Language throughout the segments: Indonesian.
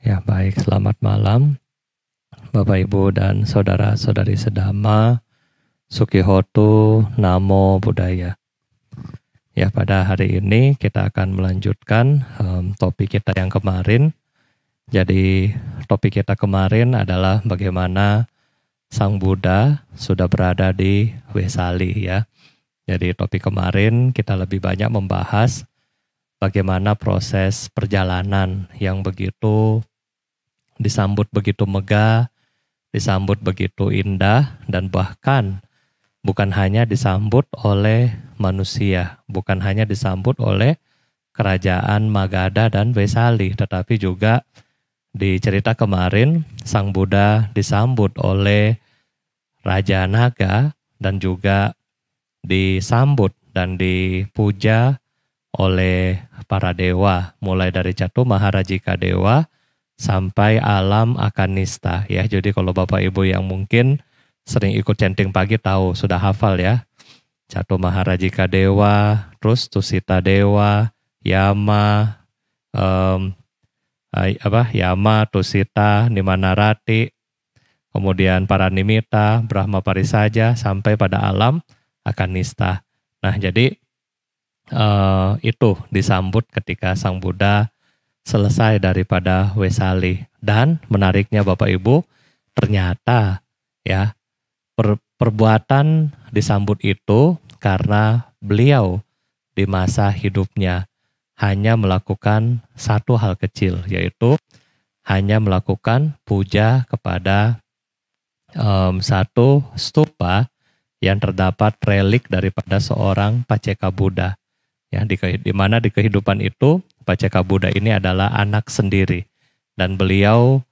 Ya, baik. Selamat malam, Bapak, Ibu, dan saudara-saudari sedama. Sukihoto Namo Buddhaya. Ya, pada hari ini kita akan melanjutkan um, topik kita yang kemarin. Jadi, topik kita kemarin adalah bagaimana Sang Buddha sudah berada di Wesali ya. Jadi, topik kemarin kita lebih banyak membahas bagaimana proses perjalanan yang begitu disambut begitu megah, disambut begitu indah, dan bahkan bukan hanya disambut oleh manusia, bukan hanya disambut oleh kerajaan Magadha dan Vesali, tetapi juga di cerita kemarin Sang Buddha disambut oleh Raja Naga dan juga disambut dan dipuja oleh para dewa mulai dari Catu Maharajika Dewa sampai alam akan nista ya. Jadi kalau Bapak Ibu yang mungkin sering ikut chanting pagi tahu sudah hafal ya. Catu Maharajika Dewa, terus Tusita Dewa, Yama, um, apa Yama, Tusita, Nimanarati, kemudian para nimita, Brahma Parisaja sampai pada alam akan nista. Nah, jadi uh, itu disambut ketika Sang Buddha selesai daripada Wesali. Dan menariknya Bapak Ibu, ternyata ya per, perbuatan disambut itu karena beliau di masa hidupnya hanya melakukan satu hal kecil yaitu hanya melakukan puja kepada um, satu stupa yang terdapat relik daripada seorang paceka Buddha ya di, di mana di kehidupan itu Baca Buddha ini adalah anak sendiri dan beliau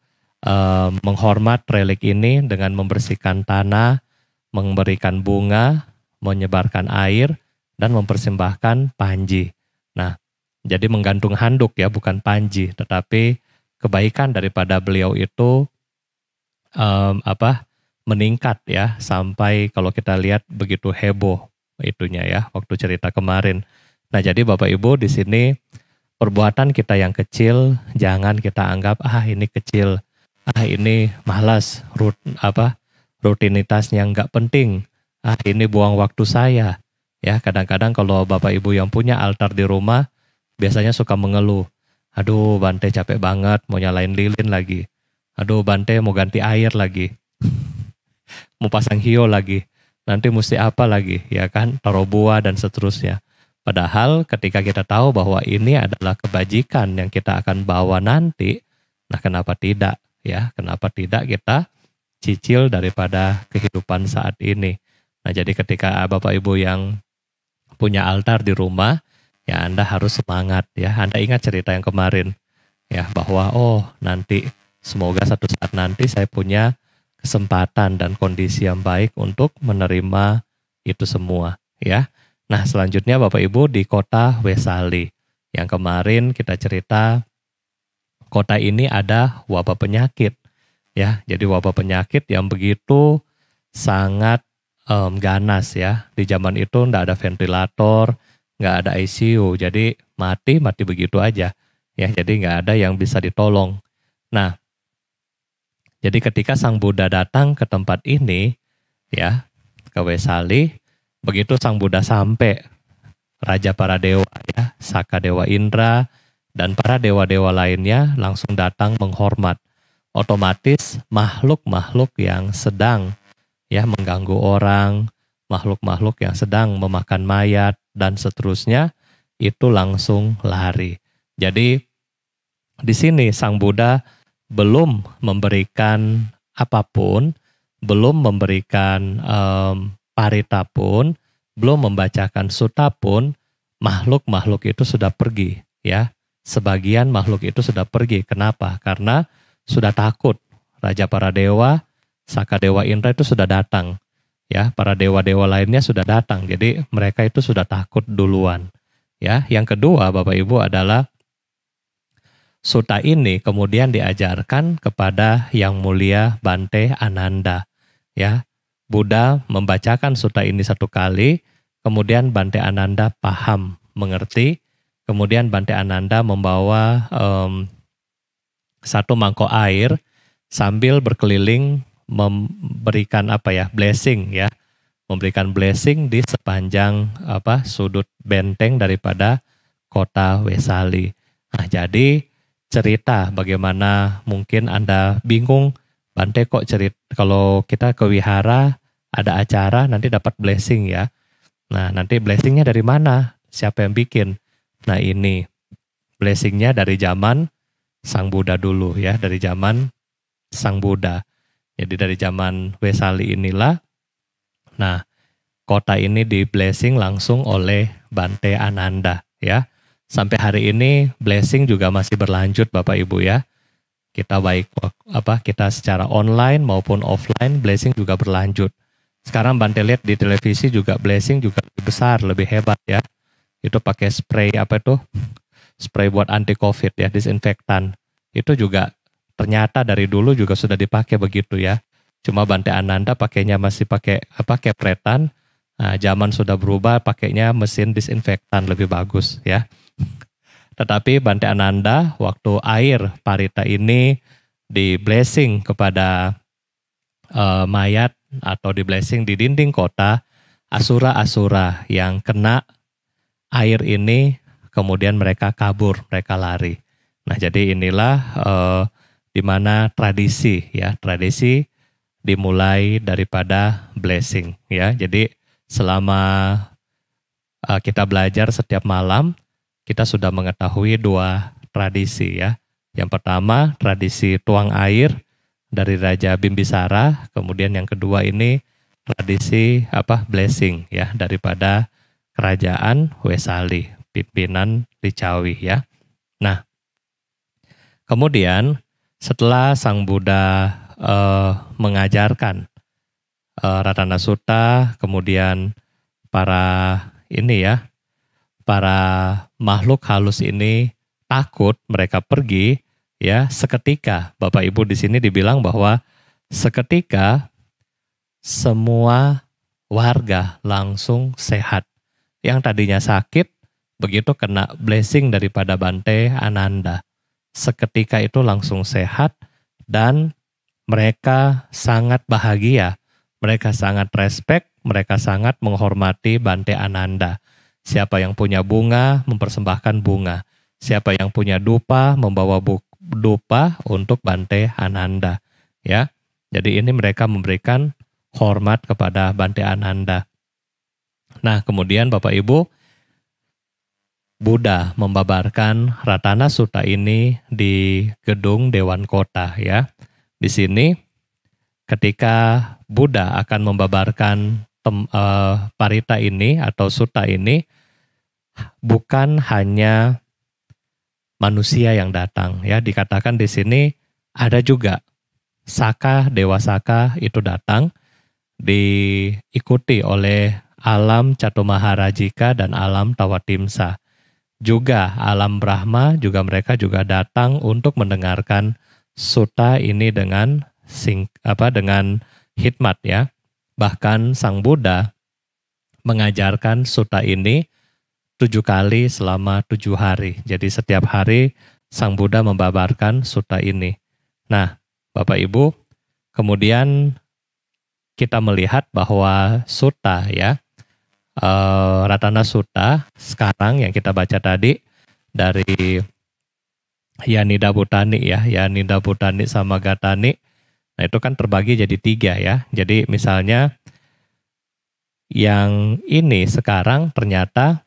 uh, menghormat relik ini dengan membersihkan tanah, memberikan bunga, menyebarkan air dan mempersembahkan panji. Nah, jadi menggantung handuk ya, bukan panji, tetapi kebaikan daripada beliau itu um, apa meningkat ya sampai kalau kita lihat begitu heboh itunya ya waktu cerita kemarin. Nah, jadi Bapak Ibu di sini perbuatan kita yang kecil jangan kita anggap ah ini kecil ah ini malas rut apa rutinitas yang nggak penting ah ini buang waktu saya ya kadang-kadang kalau bapak ibu yang punya altar di rumah biasanya suka mengeluh aduh bante capek banget mau nyalain lilin lagi aduh bante mau ganti air lagi mau pasang hio lagi nanti mesti apa lagi ya kan taruh buah dan seterusnya Padahal ketika kita tahu bahwa ini adalah kebajikan yang kita akan bawa nanti, nah kenapa tidak ya? Kenapa tidak kita cicil daripada kehidupan saat ini? Nah, jadi ketika Bapak Ibu yang punya altar di rumah, ya Anda harus semangat ya. Anda ingat cerita yang kemarin ya bahwa oh nanti semoga satu saat nanti saya punya kesempatan dan kondisi yang baik untuk menerima itu semua ya. Nah selanjutnya Bapak Ibu di kota Wesali yang kemarin kita cerita kota ini ada wabah penyakit ya jadi wabah penyakit yang begitu sangat um, ganas ya di zaman itu tidak ada ventilator nggak ada ICU jadi mati mati begitu aja ya jadi nggak ada yang bisa ditolong nah jadi ketika sang Buddha datang ke tempat ini ya ke Wesali Begitu Sang Buddha sampai, Raja para dewa ya, Saka Dewa Indra, dan para dewa-dewa lainnya langsung datang menghormat. Otomatis makhluk-makhluk yang sedang ya mengganggu orang, makhluk-makhluk yang sedang memakan mayat dan seterusnya itu langsung lari. Jadi di sini Sang Buddha belum memberikan apapun, belum memberikan um, parita pun, belum membacakan suta pun, makhluk-makhluk itu sudah pergi ya. Sebagian makhluk itu sudah pergi. Kenapa? Karena sudah takut. Raja para dewa, Saka Dewa Indra itu sudah datang. Ya, para dewa-dewa lainnya sudah datang. Jadi mereka itu sudah takut duluan. Ya, yang kedua Bapak Ibu adalah Suta ini kemudian diajarkan kepada Yang Mulia Bante Ananda. Ya, Buddha membacakan sutta ini satu kali, kemudian Bante Ananda paham, mengerti, kemudian Bante Ananda membawa um, satu mangkok air sambil berkeliling memberikan apa ya blessing ya memberikan blessing di sepanjang apa sudut benteng daripada kota Wesali. Nah, jadi cerita bagaimana mungkin Anda bingung Bante kok cerita kalau kita ke wihara ada acara nanti dapat blessing ya. Nah nanti blessingnya dari mana? Siapa yang bikin? Nah ini blessingnya dari zaman Sang Buddha dulu ya, dari zaman Sang Buddha. Jadi dari zaman Wesali inilah, nah kota ini di blessing langsung oleh Bante Ananda ya. Sampai hari ini blessing juga masih berlanjut Bapak Ibu ya. Kita baik apa kita secara online maupun offline blessing juga berlanjut. Sekarang Bante lihat di televisi juga blessing juga lebih besar, lebih hebat ya. Itu pakai spray apa itu? Spray buat anti covid ya, disinfektan. Itu juga ternyata dari dulu juga sudah dipakai begitu ya. Cuma Bante Ananda pakainya masih pakai apa eh, kepretan. Nah, zaman sudah berubah pakainya mesin disinfektan lebih bagus ya. Tetapi Bante Ananda waktu air parita ini di blessing kepada uh, mayat atau di blessing di dinding kota asura-asura yang kena air ini kemudian mereka kabur, mereka lari. Nah, jadi inilah eh, di mana tradisi ya, tradisi dimulai daripada blessing ya. Jadi selama eh, kita belajar setiap malam kita sudah mengetahui dua tradisi ya. Yang pertama tradisi tuang air dari Raja Bimbisara, kemudian yang kedua ini tradisi apa blessing ya daripada kerajaan Wesali, pimpinan Licawi ya. Nah, kemudian setelah Sang Buddha eh, mengajarkan eh, Ratana Sutta, kemudian para ini ya, para makhluk halus ini takut mereka pergi, ya seketika Bapak Ibu di sini dibilang bahwa seketika semua warga langsung sehat. Yang tadinya sakit begitu kena blessing daripada Bante Ananda. Seketika itu langsung sehat dan mereka sangat bahagia. Mereka sangat respect, mereka sangat menghormati Bante Ananda. Siapa yang punya bunga mempersembahkan bunga. Siapa yang punya dupa membawa buku dupa untuk Bante Ananda ya. Jadi ini mereka memberikan hormat kepada Bante Ananda. Nah, kemudian Bapak Ibu Buddha membabarkan Ratana suta ini di gedung Dewan Kota ya. Di sini ketika Buddha akan membabarkan tem, eh, parita ini atau suta ini bukan hanya manusia yang datang ya dikatakan di sini ada juga saka dewa saka itu datang diikuti oleh alam catumaharajika dan alam Tawatimsa juga alam Brahma juga mereka juga datang untuk mendengarkan suta ini dengan sing apa dengan hikmat ya bahkan sang Buddha mengajarkan suta ini tujuh kali selama tujuh hari. Jadi setiap hari Sang Buddha membabarkan suta ini. Nah, Bapak Ibu, kemudian kita melihat bahwa suta ya, eh, Ratana Suta sekarang yang kita baca tadi dari Yanida Butani ya, Yanida Butani sama Gatani. Nah itu kan terbagi jadi tiga ya. Jadi misalnya yang ini sekarang ternyata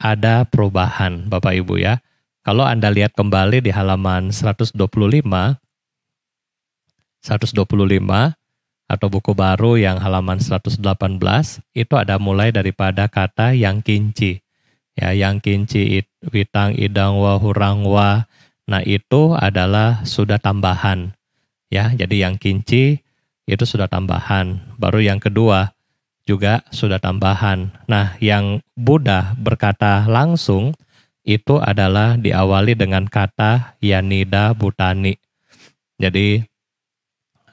ada perubahan Bapak Ibu ya. Kalau Anda lihat kembali di halaman 125 125 atau buku baru yang halaman 118 itu ada mulai daripada kata yang kinci. Ya, yang kinci it, witang idang wa hurang wa. Nah, itu adalah sudah tambahan. Ya, jadi yang kinci itu sudah tambahan. Baru yang kedua, juga sudah tambahan. Nah, yang Buddha berkata langsung itu adalah diawali dengan kata Yanida Butani. Jadi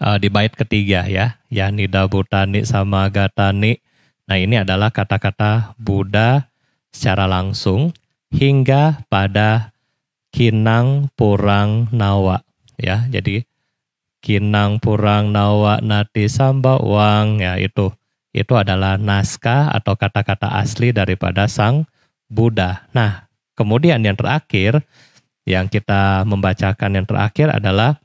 uh, di bait ketiga ya, Yanida Butani sama Gatani. Nah, ini adalah kata-kata Buddha secara langsung hingga pada Kinang Purang Nawa ya. Jadi Kinang Purang Nawa Nati Samba Wang ya itu itu adalah naskah atau kata-kata asli daripada sang Buddha. Nah, kemudian yang terakhir yang kita membacakan yang terakhir adalah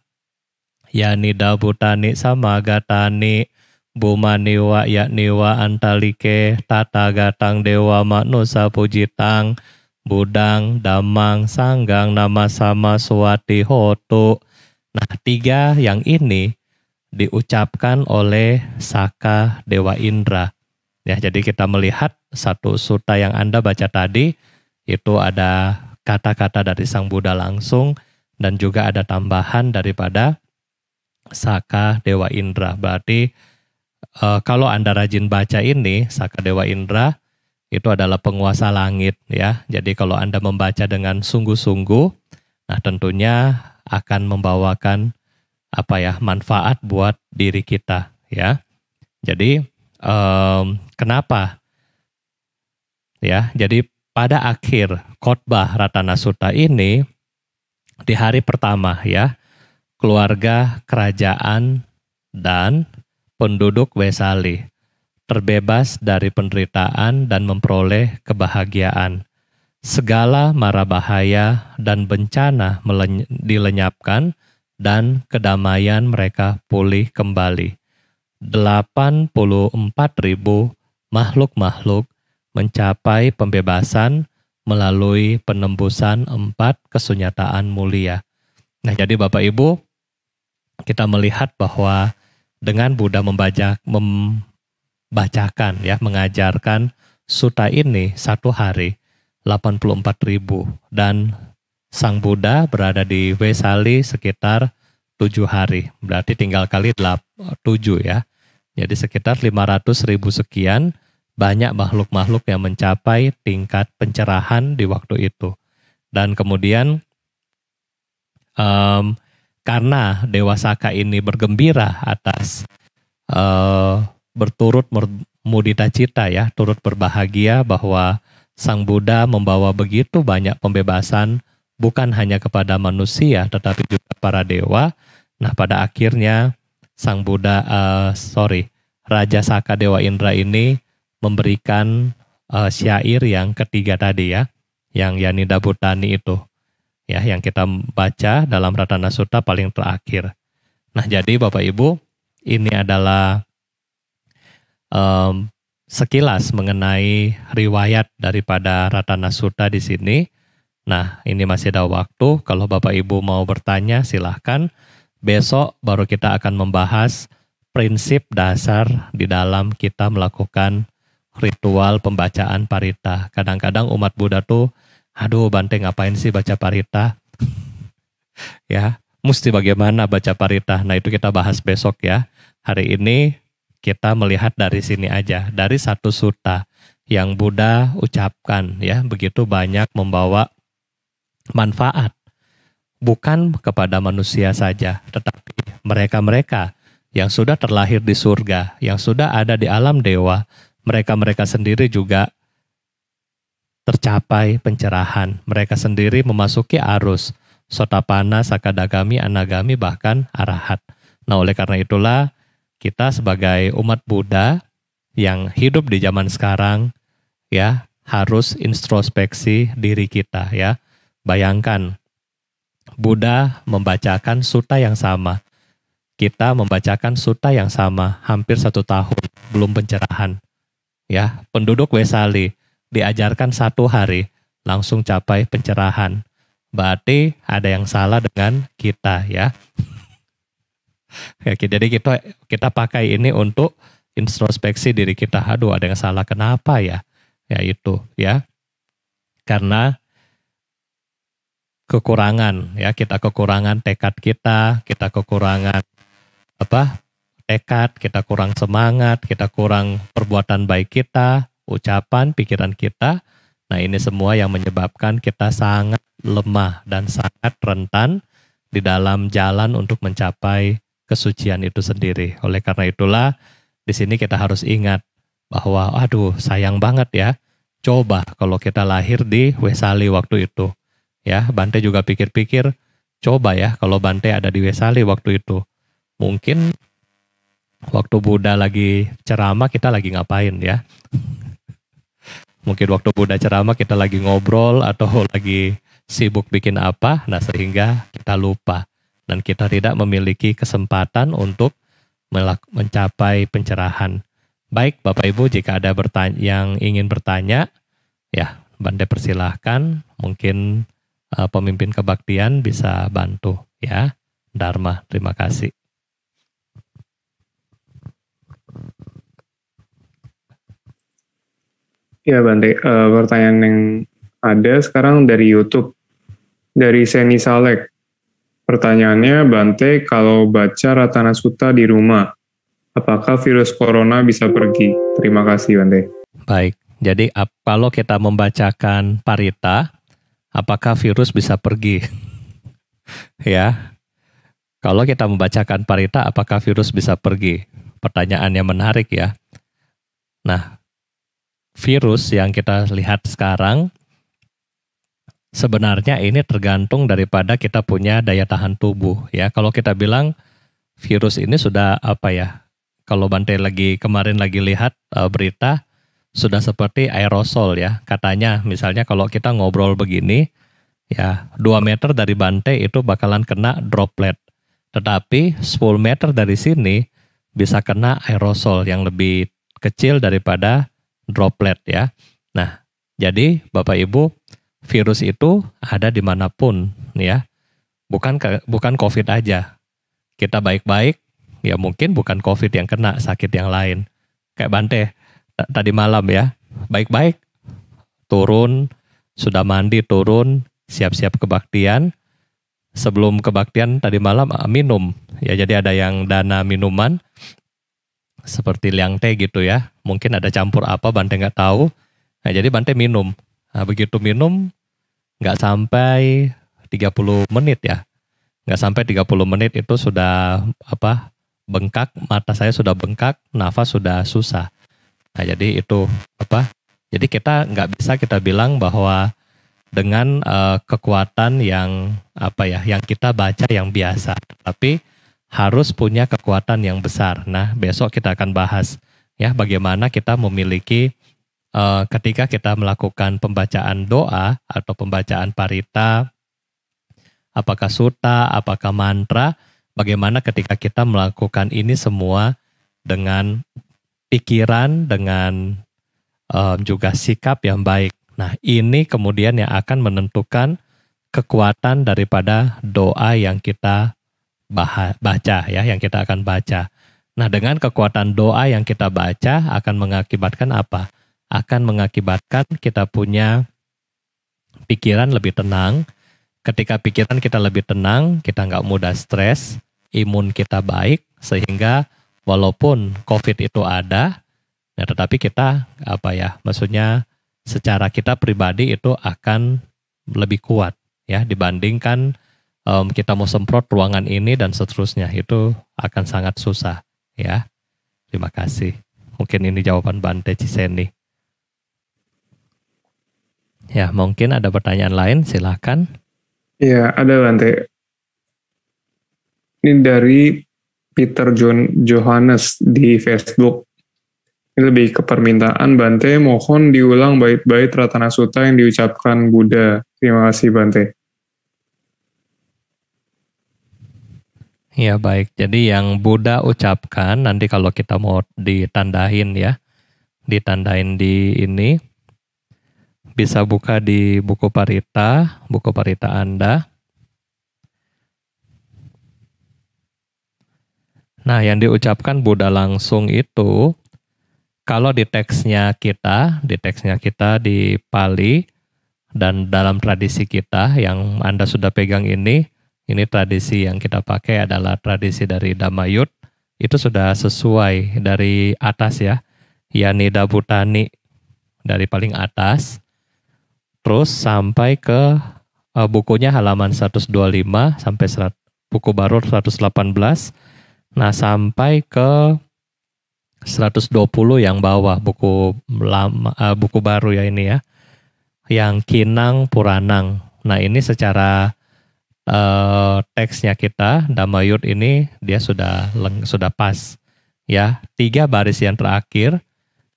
Yani Dabutani Samagatani Bumaniwa Yakniwa Antalike Tata Gatang Dewa Manusa Pujitang Budang Damang Sanggang Nama Sama Suwati Hotu Nah tiga yang ini diucapkan oleh Saka Dewa Indra. Ya, jadi kita melihat satu suta yang Anda baca tadi itu ada kata-kata dari Sang Buddha langsung dan juga ada tambahan daripada Saka Dewa Indra. Berarti e, kalau Anda rajin baca ini Saka Dewa Indra itu adalah penguasa langit ya. Jadi kalau Anda membaca dengan sungguh-sungguh nah tentunya akan membawakan apa ya manfaat buat diri kita ya. Jadi um, kenapa ya? Jadi pada akhir khotbah Ratana Sutta ini di hari pertama ya keluarga kerajaan dan penduduk Wesali terbebas dari penderitaan dan memperoleh kebahagiaan. Segala mara bahaya dan bencana dilenyapkan dan kedamaian mereka pulih kembali. 84 ribu makhluk-makhluk mencapai pembebasan melalui penembusan empat kesunyataan mulia. Nah, jadi Bapak Ibu, kita melihat bahwa dengan Buddha membaca, membacakan, ya, mengajarkan suta ini satu hari 84 ribu dan Sang Buddha berada di Vesali sekitar tujuh hari. Berarti tinggal kali eh, tujuh ya. Jadi sekitar 500 ribu sekian banyak makhluk-makhluk yang mencapai tingkat pencerahan di waktu itu. Dan kemudian um, karena Dewa Saka ini bergembira atas uh, berturut mudita cita ya, turut berbahagia bahwa Sang Buddha membawa begitu banyak pembebasan bukan hanya kepada manusia tetapi juga para dewa. Nah, pada akhirnya Sang Buddha uh, sorry, Raja Saka Dewa Indra ini memberikan uh, syair yang ketiga tadi ya, yang yani Dabutani itu. Ya, yang kita baca dalam Ratana Sutta paling terakhir. Nah, jadi Bapak Ibu, ini adalah um, sekilas mengenai riwayat daripada Ratana Sutta di sini. Nah, ini masih ada waktu. Kalau Bapak Ibu mau bertanya, silahkan. Besok baru kita akan membahas prinsip dasar di dalam kita melakukan ritual pembacaan parita. Kadang-kadang umat Buddha tuh, aduh banteng ngapain sih baca parita? ya, mesti bagaimana baca parita. Nah itu kita bahas besok ya. Hari ini kita melihat dari sini aja, dari satu suta yang Buddha ucapkan ya, begitu banyak membawa manfaat bukan kepada manusia saja, tetapi mereka-mereka yang sudah terlahir di surga, yang sudah ada di alam dewa, mereka-mereka sendiri juga tercapai pencerahan. Mereka sendiri memasuki arus sotapana, sakadagami, anagami, bahkan arahat. Nah oleh karena itulah kita sebagai umat Buddha yang hidup di zaman sekarang ya harus introspeksi diri kita ya Bayangkan, Buddha membacakan suta yang sama. Kita membacakan suta yang sama hampir satu tahun, belum pencerahan. Ya, penduduk Wesali diajarkan satu hari, langsung capai pencerahan. Berarti ada yang salah dengan kita ya. Jadi kita kita pakai ini untuk introspeksi diri kita. Aduh, ada yang salah kenapa ya? Ya itu ya. Karena kekurangan ya kita kekurangan tekad kita kita kekurangan apa tekad kita kurang semangat kita kurang perbuatan baik kita ucapan pikiran kita nah ini semua yang menyebabkan kita sangat lemah dan sangat rentan di dalam jalan untuk mencapai kesucian itu sendiri oleh karena itulah di sini kita harus ingat bahwa aduh sayang banget ya coba kalau kita lahir di Wesali waktu itu Ya, Bante juga pikir-pikir, coba ya kalau Bante ada di Wesali waktu itu. Mungkin waktu Buddha lagi ceramah kita lagi ngapain ya? Mungkin waktu Buddha ceramah kita lagi ngobrol atau lagi sibuk bikin apa, nah sehingga kita lupa dan kita tidak memiliki kesempatan untuk mencapai pencerahan. Baik, Bapak Ibu, jika ada yang ingin bertanya, ya, Bante persilahkan. Mungkin Eh, pemimpin kebaktian bisa bantu ya. Dharma, terima kasih. Ya Bante, uh, pertanyaan yang ada sekarang dari YouTube. Dari Seni Salek. Pertanyaannya Bante, kalau baca Ratana Suta di rumah, apakah virus corona bisa pergi? Terima kasih Bante. Baik, jadi kalau kita membacakan parita, apakah virus bisa pergi? ya. Kalau kita membacakan parita apakah virus bisa pergi? Pertanyaan yang menarik ya. Nah, virus yang kita lihat sekarang sebenarnya ini tergantung daripada kita punya daya tahan tubuh ya. Kalau kita bilang virus ini sudah apa ya? Kalau Bante lagi kemarin lagi lihat uh, berita sudah seperti aerosol ya katanya misalnya kalau kita ngobrol begini ya 2 meter dari bantai itu bakalan kena droplet tetapi 10 meter dari sini bisa kena aerosol yang lebih kecil daripada droplet ya nah jadi bapak ibu virus itu ada dimanapun ya bukan bukan covid aja kita baik-baik ya mungkin bukan covid yang kena sakit yang lain kayak bantai tadi malam ya. Baik-baik. Turun, sudah mandi turun, siap-siap kebaktian. Sebelum kebaktian tadi malam ah, minum. Ya jadi ada yang dana minuman seperti liang teh gitu ya. Mungkin ada campur apa Bante nggak tahu. Nah, jadi Bante minum. Nah, begitu minum nggak sampai 30 menit ya. Nggak sampai 30 menit itu sudah apa bengkak, mata saya sudah bengkak, nafas sudah susah. Nah, jadi itu apa? Jadi kita nggak bisa kita bilang bahwa dengan uh, kekuatan yang apa ya, yang kita baca yang biasa, tapi harus punya kekuatan yang besar. Nah, besok kita akan bahas ya bagaimana kita memiliki uh, ketika kita melakukan pembacaan doa atau pembacaan parita, apakah suta, apakah mantra, bagaimana ketika kita melakukan ini semua dengan pikiran dengan um, juga sikap yang baik. Nah, ini kemudian yang akan menentukan kekuatan daripada doa yang kita baca ya, yang kita akan baca. Nah, dengan kekuatan doa yang kita baca akan mengakibatkan apa? Akan mengakibatkan kita punya pikiran lebih tenang. Ketika pikiran kita lebih tenang, kita nggak mudah stres, imun kita baik, sehingga walaupun COVID itu ada, ya tetapi kita apa ya, maksudnya secara kita pribadi itu akan lebih kuat ya dibandingkan um, kita mau semprot ruangan ini dan seterusnya itu akan sangat susah ya. Terima kasih. Mungkin ini jawaban Bante Ciseni. Ya, mungkin ada pertanyaan lain, silahkan. Ya, ada Bante. Ini dari Peter John Johannes di Facebook. Ini lebih ke permintaan Bante, mohon diulang baik-baik Ratana Suta yang diucapkan Buddha. Terima kasih Bante. Ya baik, jadi yang Buddha ucapkan nanti kalau kita mau ditandain ya, ditandain di ini, bisa buka di buku parita, buku parita Anda. Nah, yang diucapkan Buddha langsung itu kalau di teksnya kita, di teksnya kita di Pali dan dalam tradisi kita yang Anda sudah pegang ini, ini tradisi yang kita pakai adalah tradisi dari Damayut, itu sudah sesuai dari atas ya, yani Dabutani dari paling atas, terus sampai ke eh, bukunya halaman 125 sampai serat, buku baru 118 Nah, sampai ke 120 yang bawah buku lama uh, buku baru ya ini ya. Yang Kinang Puranang. Nah, ini secara uh, teksnya kita Damayut ini dia sudah leng, sudah pas. Ya, tiga baris yang terakhir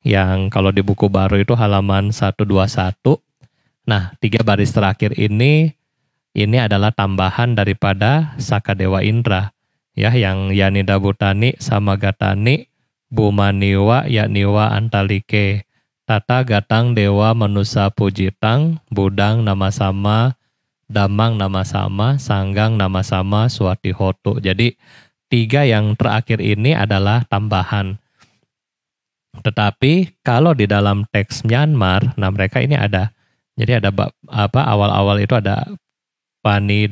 yang kalau di buku baru itu halaman 121. Nah, tiga baris terakhir ini ini adalah tambahan daripada Sakadewa Indra ya yang Yanida Butani sama Gatani Bumaniwa yaniwa Antalike Tata Gatang Dewa Manusa Pujitang Budang nama sama Damang nama sama Sanggang nama sama Suwati Hotu jadi tiga yang terakhir ini adalah tambahan tetapi kalau di dalam teks Myanmar, nah mereka ini ada, jadi ada apa awal-awal itu ada pani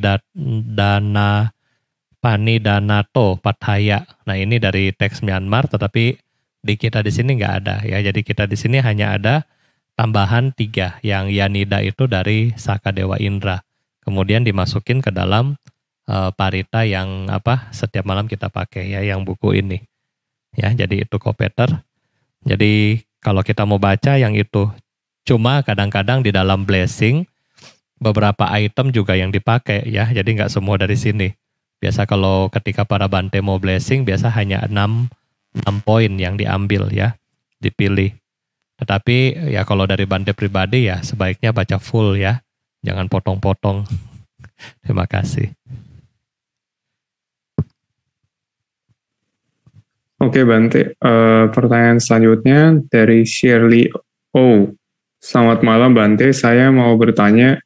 Panidanato Pattaya. Nah ini dari teks Myanmar tetapi di kita di sini nggak ada ya. Jadi kita di sini hanya ada tambahan tiga yang Yanida itu dari Saka Dewa Indra. Kemudian dimasukin ke dalam e, parita yang apa setiap malam kita pakai ya yang buku ini. Ya, jadi itu kopeter. Jadi kalau kita mau baca yang itu cuma kadang-kadang di dalam blessing beberapa item juga yang dipakai ya. Jadi nggak semua dari sini. Biasa kalau ketika para bante mau blessing biasa hanya 6 6 poin yang diambil ya, dipilih. Tetapi ya kalau dari bante pribadi ya sebaiknya baca full ya. Jangan potong-potong. Terima kasih. Oke Bante, uh, pertanyaan selanjutnya dari Shirley O. Selamat malam Bante, saya mau bertanya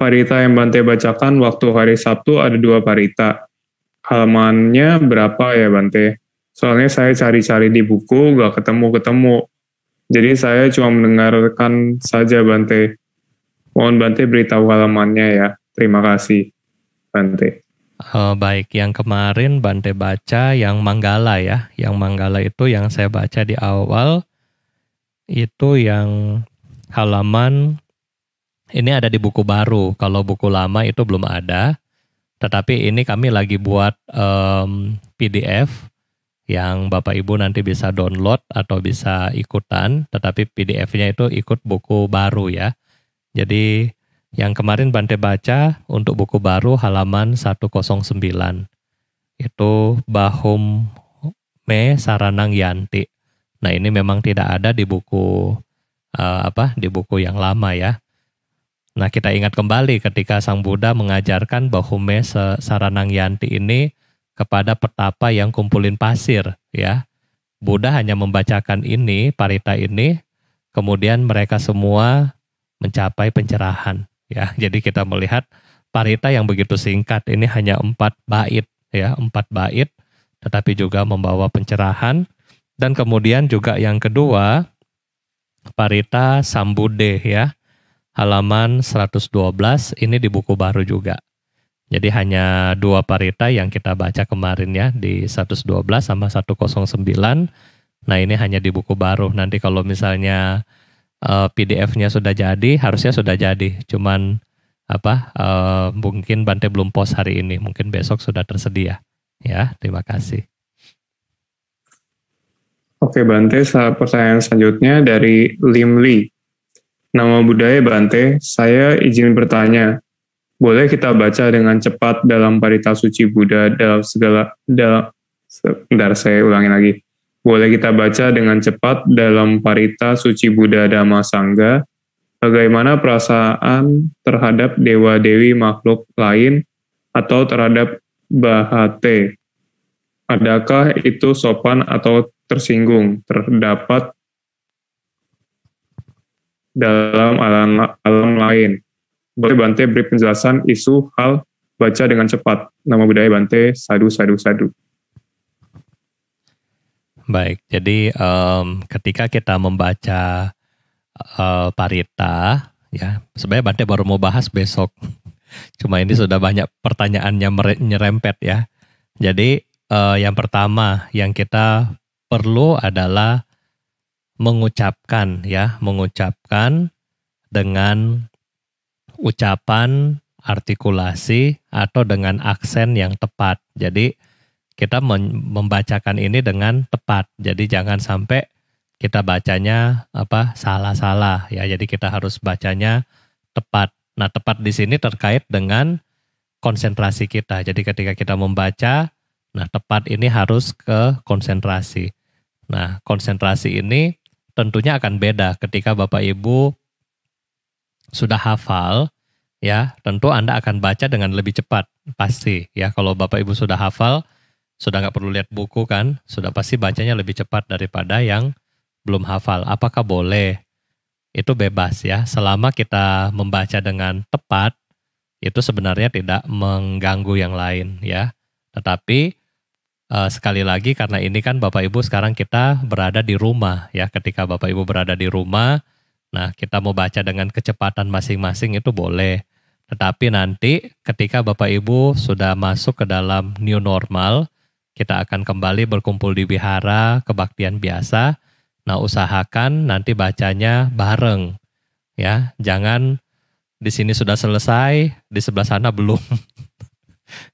Parita yang Bante bacakan waktu hari Sabtu ada dua parita. Halamannya berapa ya Bante? Soalnya saya cari-cari di buku gak ketemu-ketemu. Jadi saya cuma mendengarkan saja Bante. Mohon Bante beritahu halamannya ya. Terima kasih Bante. Oh, baik, yang kemarin Bante baca yang Manggala ya. Yang Manggala itu yang saya baca di awal itu yang halaman ini ada di buku baru. Kalau buku lama itu belum ada. Tetapi ini kami lagi buat um, PDF yang Bapak Ibu nanti bisa download atau bisa ikutan. Tetapi PDF-nya itu ikut buku baru ya. Jadi yang kemarin Bante baca untuk buku baru halaman 109 itu Bahum Me Saranang Yanti. Nah ini memang tidak ada di buku uh, apa di buku yang lama ya. Nah, kita ingat kembali ketika Sang Buddha mengajarkan Bahume Saranang Yanti ini kepada petapa yang kumpulin pasir, ya. Buddha hanya membacakan ini, parita ini, kemudian mereka semua mencapai pencerahan, ya. Jadi kita melihat parita yang begitu singkat ini hanya empat bait, ya, empat bait, tetapi juga membawa pencerahan. Dan kemudian juga yang kedua, parita sambude, ya halaman 112 ini di buku baru juga. Jadi hanya dua parita yang kita baca kemarin ya di 112 sama 109. Nah ini hanya di buku baru. Nanti kalau misalnya uh, eh, PDF-nya sudah jadi, harusnya sudah jadi. Cuman apa uh, mungkin Bante belum post hari ini, mungkin besok sudah tersedia. Ya terima kasih. Oke Bante, pertanyaan selanjutnya dari Lim Lee. Nama budaya Bante, saya izin bertanya. Boleh kita baca dengan cepat dalam parita suci Buddha dalam segala dalam sebentar saya ulangi lagi. Boleh kita baca dengan cepat dalam parita suci Buddha Dhamma Sangga bagaimana perasaan terhadap dewa dewi makhluk lain atau terhadap bahate. Adakah itu sopan atau tersinggung? Terdapat dalam alam, alam lain. Boleh Bante beri penjelasan isu hal baca dengan cepat. Nama budaya Bante, sadu, sadu, sadu. Baik, jadi um, ketika kita membaca uh, parita, ya sebenarnya Bante baru mau bahas besok. Cuma ini sudah banyak pertanyaan pertanyaannya nyerempet ya. Jadi uh, yang pertama yang kita perlu adalah mengucapkan ya, mengucapkan dengan ucapan, artikulasi atau dengan aksen yang tepat. Jadi kita membacakan ini dengan tepat. Jadi jangan sampai kita bacanya apa salah-salah ya. Jadi kita harus bacanya tepat. Nah, tepat di sini terkait dengan konsentrasi kita. Jadi ketika kita membaca, nah tepat ini harus ke konsentrasi. Nah, konsentrasi ini tentunya akan beda ketika Bapak Ibu sudah hafal ya, tentu Anda akan baca dengan lebih cepat pasti ya kalau Bapak Ibu sudah hafal sudah nggak perlu lihat buku kan, sudah pasti bacanya lebih cepat daripada yang belum hafal. Apakah boleh? Itu bebas ya. Selama kita membaca dengan tepat, itu sebenarnya tidak mengganggu yang lain ya. Tetapi Eh, sekali lagi karena ini kan Bapak Ibu sekarang kita berada di rumah ya. Ketika Bapak Ibu berada di rumah, nah kita mau baca dengan kecepatan masing-masing itu boleh. Tetapi nanti ketika Bapak Ibu sudah masuk ke dalam new normal, kita akan kembali berkumpul di bihara kebaktian biasa. Nah, usahakan nanti bacanya bareng ya. Jangan di sini sudah selesai, di sebelah sana belum.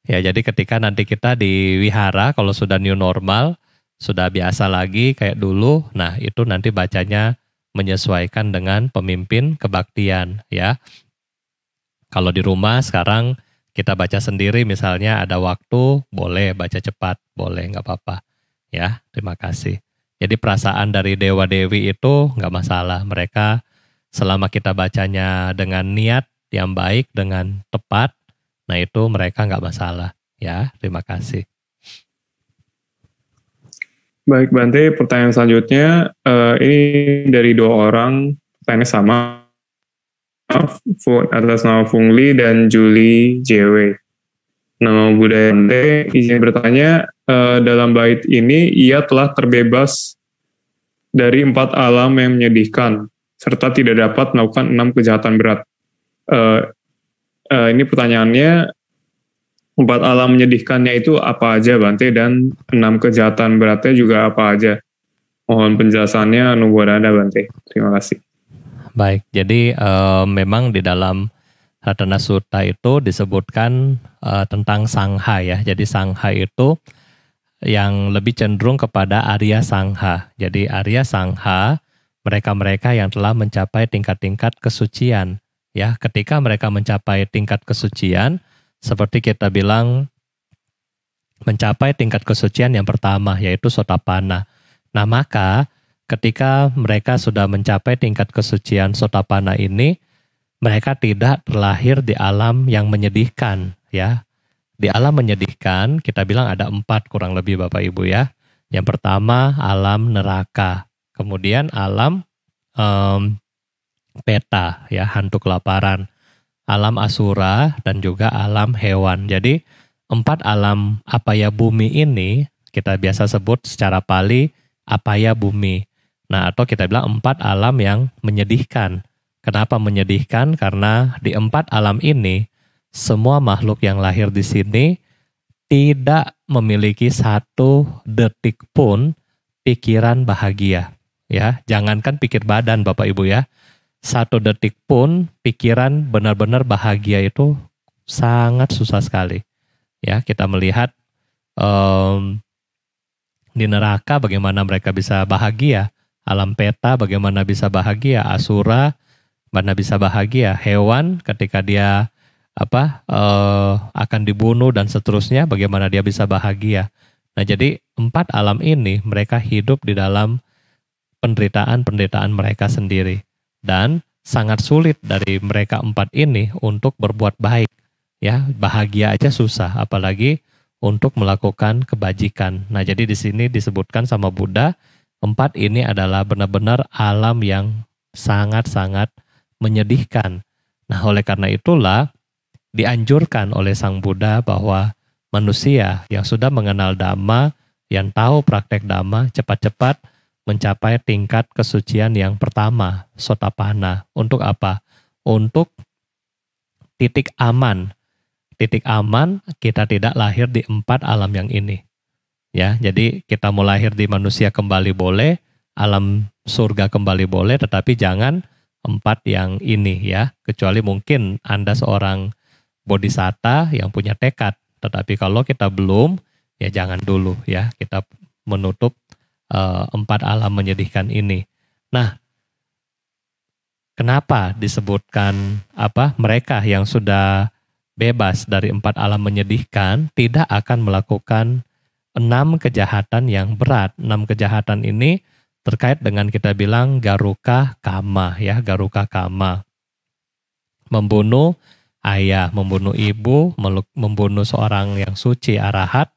Ya, jadi ketika nanti kita di wihara kalau sudah new normal, sudah biasa lagi kayak dulu, nah itu nanti bacanya menyesuaikan dengan pemimpin kebaktian ya. Kalau di rumah sekarang kita baca sendiri misalnya ada waktu boleh baca cepat boleh nggak apa-apa ya terima kasih jadi perasaan dari dewa dewi itu nggak masalah mereka selama kita bacanya dengan niat yang baik dengan tepat Nah itu mereka nggak masalah. Ya, terima kasih. Baik, Bante. Pertanyaan selanjutnya, uh, ini dari dua orang, pertanyaan sama. Atas nama Fungli dan Juli JW. Nama budaya Bante, izin bertanya, uh, dalam bait ini, ia telah terbebas dari empat alam yang menyedihkan, serta tidak dapat melakukan enam kejahatan berat. Uh, uh, ini pertanyaannya empat alam menyedihkannya itu apa aja Bante dan enam kejahatan beratnya juga apa aja? Mohon penjelasannya Nunggu ada Bante. Terima kasih. Baik, jadi uh, memang di dalam Ratana Sutta itu disebutkan uh, tentang sangha ya. Jadi sangha itu yang lebih cenderung kepada Arya Sangha. Jadi Arya Sangha mereka-mereka yang telah mencapai tingkat-tingkat kesucian ya ketika mereka mencapai tingkat kesucian seperti kita bilang mencapai tingkat kesucian yang pertama yaitu sotapana. Nah, maka ketika mereka sudah mencapai tingkat kesucian sotapana ini mereka tidak terlahir di alam yang menyedihkan ya. Di alam menyedihkan kita bilang ada empat kurang lebih Bapak Ibu ya. Yang pertama alam neraka, kemudian alam um, peta ya hantu kelaparan, alam asura dan juga alam hewan. Jadi empat alam apa ya bumi ini kita biasa sebut secara pali apa ya bumi. Nah, atau kita bilang empat alam yang menyedihkan. Kenapa menyedihkan? Karena di empat alam ini semua makhluk yang lahir di sini tidak memiliki satu detik pun pikiran bahagia. Ya, jangankan pikir badan Bapak Ibu ya satu detik pun pikiran benar-benar bahagia itu sangat susah sekali. Ya, kita melihat um, di neraka bagaimana mereka bisa bahagia, alam peta bagaimana bisa bahagia, asura bagaimana bisa bahagia, hewan ketika dia apa uh, akan dibunuh dan seterusnya bagaimana dia bisa bahagia. Nah, jadi empat alam ini mereka hidup di dalam penderitaan-penderitaan mereka sendiri dan sangat sulit dari mereka empat ini untuk berbuat baik. Ya, bahagia aja susah, apalagi untuk melakukan kebajikan. Nah, jadi di sini disebutkan sama Buddha, empat ini adalah benar-benar alam yang sangat-sangat menyedihkan. Nah, oleh karena itulah dianjurkan oleh Sang Buddha bahwa manusia yang sudah mengenal dhamma, yang tahu praktek dhamma, cepat-cepat mencapai tingkat kesucian yang pertama, sotapana. Untuk apa? Untuk titik aman. Titik aman kita tidak lahir di empat alam yang ini. Ya, jadi kita mau lahir di manusia kembali boleh, alam surga kembali boleh, tetapi jangan empat yang ini ya. Kecuali mungkin Anda seorang bodhisatta yang punya tekad. Tetapi kalau kita belum, ya jangan dulu ya. Kita menutup uh, empat alam menyedihkan ini. Nah, kenapa disebutkan apa mereka yang sudah bebas dari empat alam menyedihkan tidak akan melakukan enam kejahatan yang berat. Enam kejahatan ini terkait dengan kita bilang garuka kama ya, garuka kama. Membunuh ayah, membunuh ibu, membunuh seorang yang suci arahat,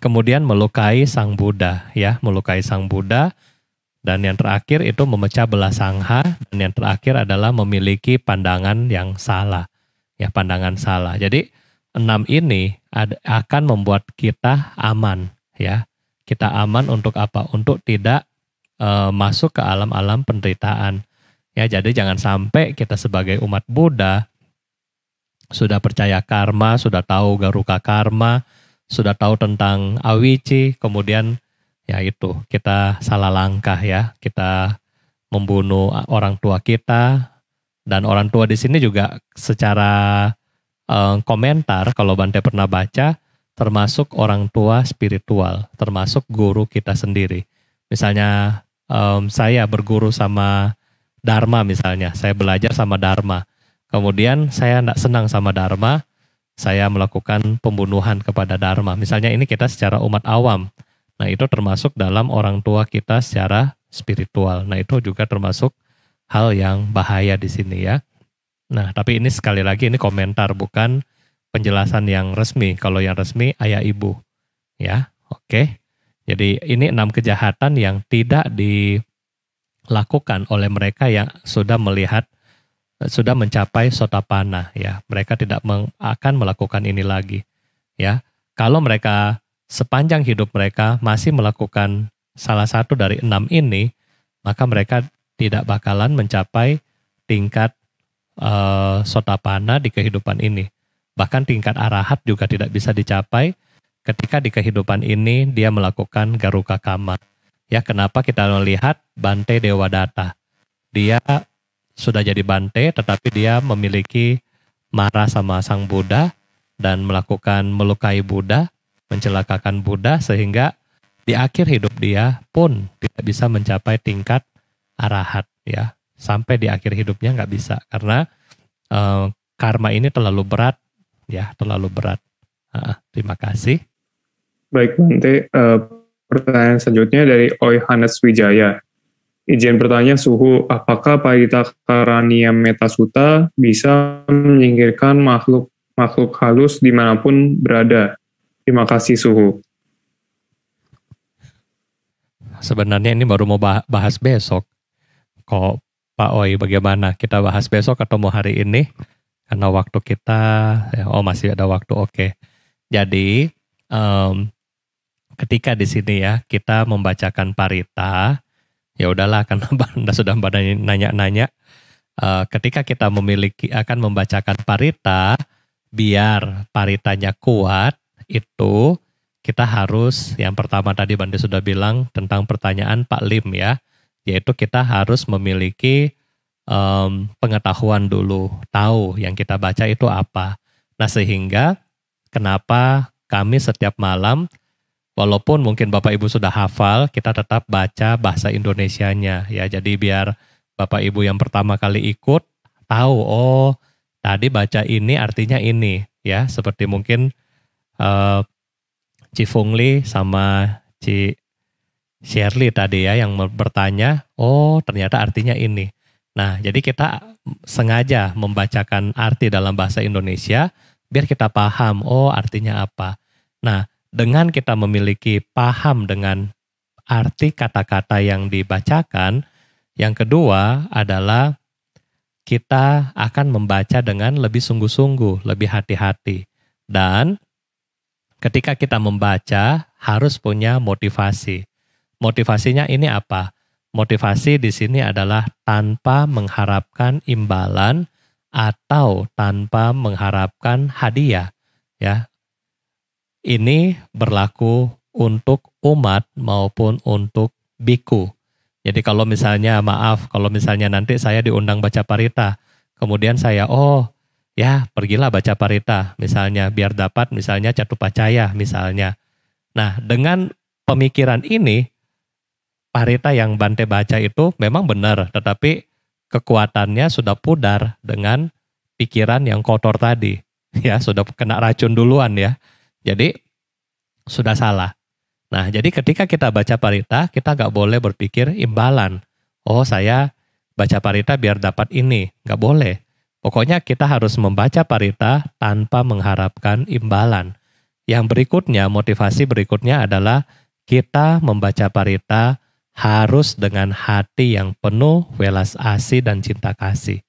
kemudian melukai sang Buddha ya, melukai sang Buddha dan yang terakhir itu memecah belah sangha dan yang terakhir adalah memiliki pandangan yang salah. Ya, pandangan salah. Jadi enam ini ad, akan membuat kita aman ya. Kita aman untuk apa? Untuk tidak e, masuk ke alam-alam penderitaan. Ya, jadi jangan sampai kita sebagai umat Buddha sudah percaya karma, sudah tahu garuka karma, sudah tahu tentang AWC, kemudian ya itu kita salah langkah ya, kita membunuh orang tua kita dan orang tua di sini juga secara um, komentar kalau Bante pernah baca termasuk orang tua spiritual, termasuk guru kita sendiri. Misalnya um, saya berguru sama Dharma misalnya, saya belajar sama Dharma. Kemudian saya tidak senang sama Dharma, saya melakukan pembunuhan kepada Dharma. Misalnya ini kita secara umat awam. Nah itu termasuk dalam orang tua kita secara spiritual. Nah itu juga termasuk hal yang bahaya di sini ya. Nah tapi ini sekali lagi ini komentar bukan penjelasan yang resmi. Kalau yang resmi ayah ibu ya oke. Jadi ini enam kejahatan yang tidak dilakukan oleh mereka yang sudah melihat sudah mencapai sota sotapana ya mereka tidak meng, akan melakukan ini lagi ya kalau mereka sepanjang hidup mereka masih melakukan salah satu dari enam ini maka mereka tidak bakalan mencapai tingkat uh, eh, sotapana di kehidupan ini bahkan tingkat arahat juga tidak bisa dicapai ketika di kehidupan ini dia melakukan garuka kama ya kenapa kita melihat bante dewa data dia sudah jadi bante tetapi dia memiliki marah sama sang Buddha dan melakukan melukai Buddha, mencelakakan Buddha sehingga di akhir hidup dia pun tidak bisa mencapai tingkat arahat ya sampai di akhir hidupnya nggak bisa karena eh, karma ini terlalu berat ya terlalu berat. Ah, terima kasih. Baik Bante, eh, pertanyaan selanjutnya dari Oi Hannes Wijaya. Ijen bertanya suhu, apakah Parita Karania Metasuta bisa menyingkirkan makhluk makhluk halus dimanapun berada? Terima kasih suhu. Sebenarnya ini baru mau bahas besok. Kok Pak Oi bagaimana? Kita bahas besok atau mau hari ini? Karena waktu kita, ya, oh masih ada waktu, oke. Okay. Jadi um, ketika di sini ya kita membacakan parita, ya udahlah karena Anda sudah nanya-nanya. Eh, ketika kita memiliki akan membacakan parita, biar paritanya kuat itu kita harus yang pertama tadi Bandi sudah bilang tentang pertanyaan Pak Lim ya, yaitu kita harus memiliki um, pengetahuan dulu, tahu yang kita baca itu apa. Nah sehingga kenapa kami setiap malam Walaupun mungkin Bapak Ibu sudah hafal, kita tetap baca bahasa Indonesianya ya. Jadi biar Bapak Ibu yang pertama kali ikut tahu oh tadi baca ini artinya ini ya. Seperti mungkin uh, eh, Cifungli sama Ci Shirley tadi ya yang bertanya, oh ternyata artinya ini. Nah, jadi kita sengaja membacakan arti dalam bahasa Indonesia biar kita paham, oh artinya apa. Nah, dengan kita memiliki paham dengan arti kata-kata yang dibacakan, yang kedua adalah kita akan membaca dengan lebih sungguh-sungguh, lebih hati-hati. Dan ketika kita membaca harus punya motivasi. Motivasinya ini apa? Motivasi di sini adalah tanpa mengharapkan imbalan atau tanpa mengharapkan hadiah. Ya, ini berlaku untuk umat maupun untuk biku. Jadi kalau misalnya maaf, kalau misalnya nanti saya diundang baca parita, kemudian saya oh ya pergilah baca parita misalnya biar dapat misalnya catu pacaya misalnya. Nah, dengan pemikiran ini parita yang Bante baca itu memang benar, tetapi kekuatannya sudah pudar dengan pikiran yang kotor tadi. Ya, sudah kena racun duluan ya. Jadi sudah salah. Nah, jadi ketika kita baca parita, kita nggak boleh berpikir imbalan. Oh, saya baca parita biar dapat ini. Nggak boleh. Pokoknya kita harus membaca parita tanpa mengharapkan imbalan. Yang berikutnya, motivasi berikutnya adalah kita membaca parita harus dengan hati yang penuh welas asih dan cinta kasih.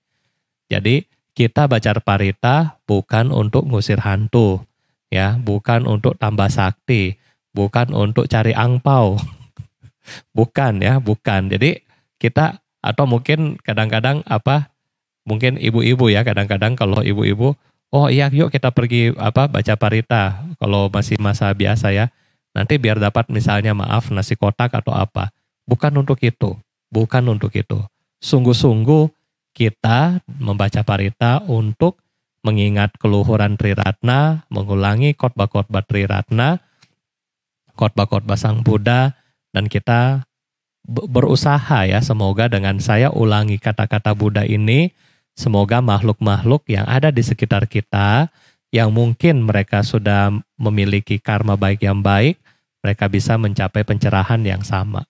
Jadi, kita baca parita bukan untuk ngusir hantu, ya, bukan untuk tambah sakti, bukan untuk cari angpau. bukan ya, bukan. Jadi kita atau mungkin kadang-kadang apa mungkin ibu-ibu ya kadang-kadang kalau ibu-ibu oh iya yuk kita pergi apa baca parita kalau masih masa biasa ya nanti biar dapat misalnya maaf nasi kotak atau apa bukan untuk itu bukan untuk itu sungguh-sungguh kita membaca parita untuk mengingat keluhuran Tri Ratna mengulangi khotbah-khotbah Tri Ratna khotbah-khotbah Sang Buddha, dan kita berusaha ya semoga dengan saya ulangi kata-kata Buddha ini semoga makhluk-makhluk yang ada di sekitar kita yang mungkin mereka sudah memiliki karma baik yang baik mereka bisa mencapai pencerahan yang sama.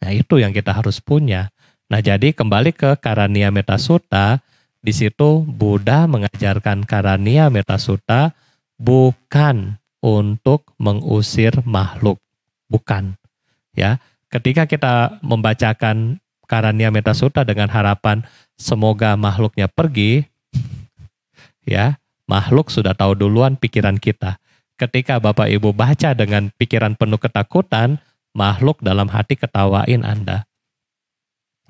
Nah, itu yang kita harus punya. Nah, jadi kembali ke Karania Metasuta, di situ Buddha mengajarkan karania metasuta bukan untuk mengusir makhluk, bukan. Ya, ketika kita membacakan karania metasuta dengan harapan semoga makhluknya pergi, ya makhluk sudah tahu duluan pikiran kita. Ketika Bapak Ibu baca dengan pikiran penuh ketakutan, makhluk dalam hati ketawain Anda.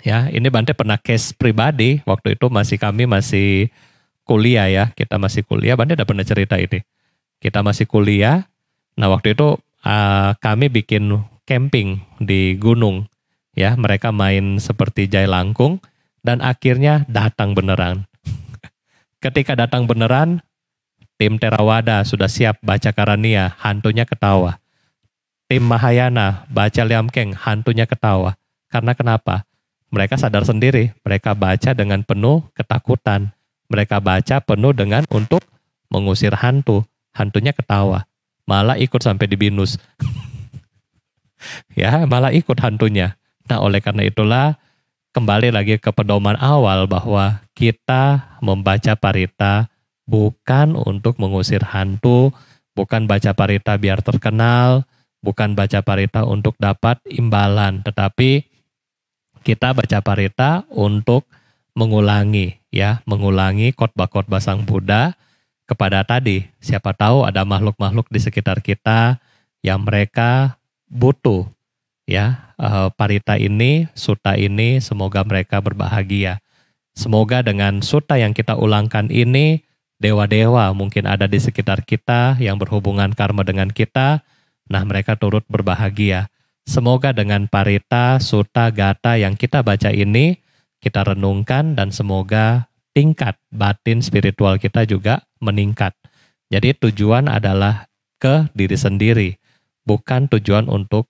Ya, ini Bante pernah case pribadi waktu itu masih kami masih kuliah ya, kita masih kuliah. Bante udah pernah cerita ini. Kita masih kuliah. Nah, waktu itu uh, kami bikin camping di gunung. Ya, mereka main seperti jai langkung dan akhirnya datang beneran. Ketika datang beneran, tim Terawada sudah siap baca Karania, hantunya ketawa. Tim Mahayana baca Liamkeng, hantunya ketawa. Karena kenapa? mereka sadar sendiri, mereka baca dengan penuh ketakutan, mereka baca penuh dengan untuk mengusir hantu, hantunya ketawa, malah ikut sampai dibinus. ya, malah ikut hantunya. Nah, oleh karena itulah kembali lagi ke pedoman awal bahwa kita membaca parita bukan untuk mengusir hantu, bukan baca parita biar terkenal, bukan baca parita untuk dapat imbalan, tetapi kita baca parita untuk mengulangi ya, mengulangi khotbah-khotbah Sang Buddha kepada tadi. Siapa tahu ada makhluk-makhluk di sekitar kita yang mereka butuh ya eh, parita ini, suta ini semoga mereka berbahagia. Semoga dengan suta yang kita ulangkan ini dewa-dewa mungkin ada di sekitar kita yang berhubungan karma dengan kita, nah mereka turut berbahagia. Semoga dengan parita, suta, gata yang kita baca ini, kita renungkan dan semoga tingkat batin spiritual kita juga meningkat. Jadi tujuan adalah ke diri sendiri, bukan tujuan untuk